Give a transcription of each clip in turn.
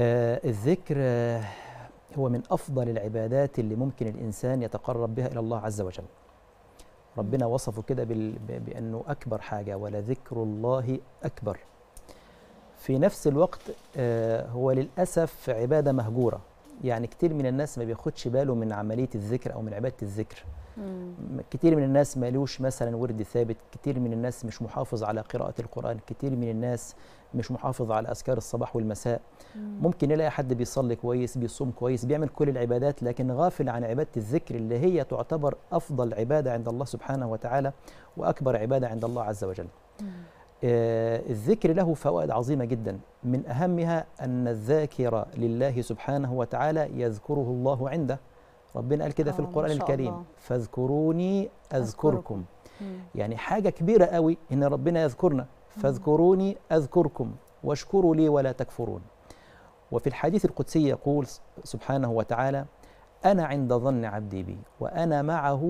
آه، الذكر هو من أفضل العبادات اللي ممكن الإنسان يتقرب بها إلى الله عز وجل ربنا وصفه كده بأنه أكبر حاجة ولذكر الله أكبر في نفس الوقت آه، هو للأسف عبادة مهجورة يعني كتير من الناس ما بياخدش باله من عمليه الذكر او من عباده الذكر مم. كتير من الناس مالوش مثلا ورد ثابت كتير من الناس مش محافظ على قراءه القران كتير من الناس مش محافظ على اذكار الصباح والمساء مم. ممكن يلاقي حد بيصلي كويس بيصوم كويس بيعمل كل العبادات لكن غافل عن عباده الذكر اللي هي تعتبر افضل عباده عند الله سبحانه وتعالى واكبر عباده عند الله عز وجل مم. آه، الذكر له فوائد عظيمة جدا من أهمها أن الذاكر لله سبحانه وتعالى يذكره الله عنده ربنا قال كده في آه، القرآن الكريم فاذكروني أذكركم يعني حاجة كبيرة قوي إن ربنا يذكرنا فاذكروني أذكركم واشكروا لي ولا تكفرون وفي الحديث القدسي يقول سبحانه وتعالى أنا عند ظن عبدي بي وأنا معه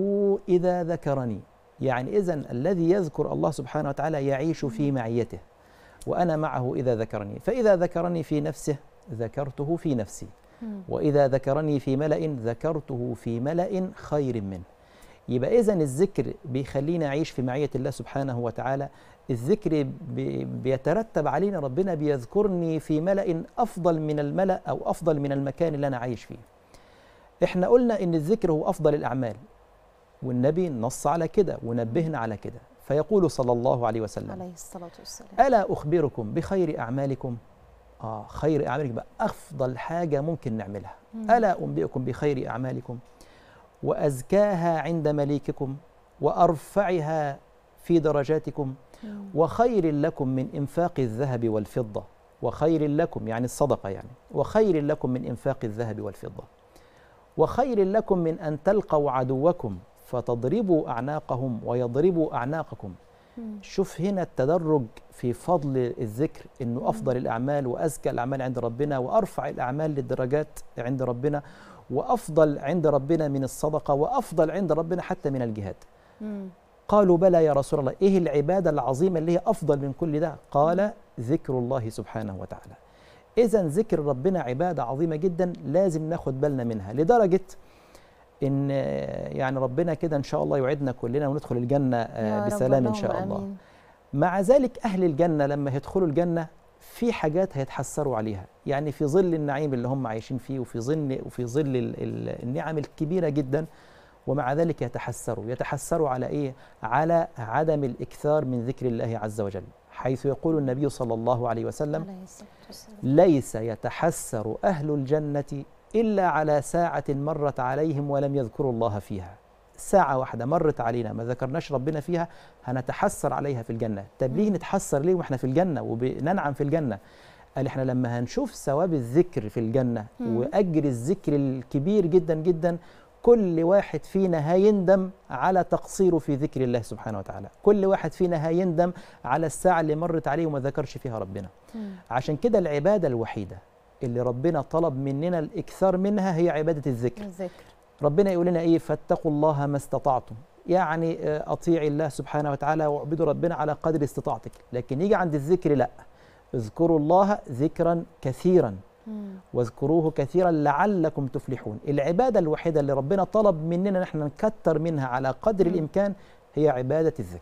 إذا ذكرني يعني إذا الذي يذكر الله سبحانه وتعالى يعيش في معيته وأنا معه إذا ذكرني فإذا ذكرني في نفسه ذكرته في نفسي وإذا ذكرني في ملأ ذكرته في ملأ خير منه يبقى إذا الذكر بيخلينا نعيش في معية الله سبحانه وتعالى الذكر بيترتب علينا ربنا بيذكرني في ملأ أفضل من الملأ أو أفضل من المكان اللي أنا عايش فيه إحنا قلنا إن الذكر هو أفضل الأعمال والنبي نص على كده ونبهنا على كده فيقول صلى الله عليه وسلم عليه الصلاة والسلام ألا أخبركم بخير أعمالكم آه خير أعمالكم بقى أفضل حاجة ممكن نعملها ألا أنبئكم بخير أعمالكم وأزكاها عند مليككم وأرفعها في درجاتكم وخير لكم من إنفاق الذهب والفضة وخير لكم يعني الصدقة يعني وخير لكم من إنفاق الذهب والفضة وخير لكم من أن تلقوا عدوكم فتضربوا أعناقهم ويضربوا أعناقكم شوف هنا التدرج في فضل الذكر انه افضل الاعمال وازكى الاعمال عند ربنا وارفع الاعمال للدرجات عند ربنا وافضل عند ربنا من الصدقه وافضل عند ربنا حتى من الجهاد. قالوا بلى يا رسول الله ايه العباده العظيمه اللي هي افضل من كل ده؟ قال ذكر الله سبحانه وتعالى. اذا ذكر ربنا عباده عظيمه جدا لازم ناخد بالنا منها لدرجه ان يعني ربنا كده ان شاء الله يعدنا كلنا وندخل الجنه آه، بسلام ان شاء الله مع ذلك اهل الجنه لما يدخلوا الجنه في حاجات هيتحسروا عليها يعني في ظل النعيم اللي هم عايشين فيه وفي ظل وفي ظل النعم الكبيره جدا ومع ذلك يتحسروا يتحسروا على ايه على عدم الاكثار من ذكر الله عز وجل حيث يقول النبي صلى الله عليه وسلم ليس يتحسر اهل الجنه إلا على ساعة مرت عليهم ولم يذكروا الله فيها ساعة واحدة مرت علينا ما ذكرناش ربنا فيها هنتحسر عليها في الجنة طب ليه نتحسر ليه واحنا في الجنة وبننعم في الجنة قال احنا لما هنشوف ثواب الذكر في الجنة وأجر الذكر الكبير جدا جدا كل واحد فينا هيندم على تقصيره في ذكر الله سبحانه وتعالى كل واحد فينا هيندم على الساعة اللي مرت عليه وما ذكرش فيها ربنا عشان كده العبادة الوحيدة اللي ربنا طلب مننا الاكثار منها هي عباده الذكر, الذكر. ربنا يقول لنا ايه فاتقوا الله ما استطعتم يعني آه، اطيع الله سبحانه وتعالى واعبدوا ربنا على قدر استطاعتك لكن يجي عند الذكر لا اذكروا الله ذكرا كثيرا واذكروه كثيرا لعلكم تفلحون العبادة الوحيدة اللي ربنا طلب مننا نحن نكثر منها على قدر الإمكان هي عبادة الذكر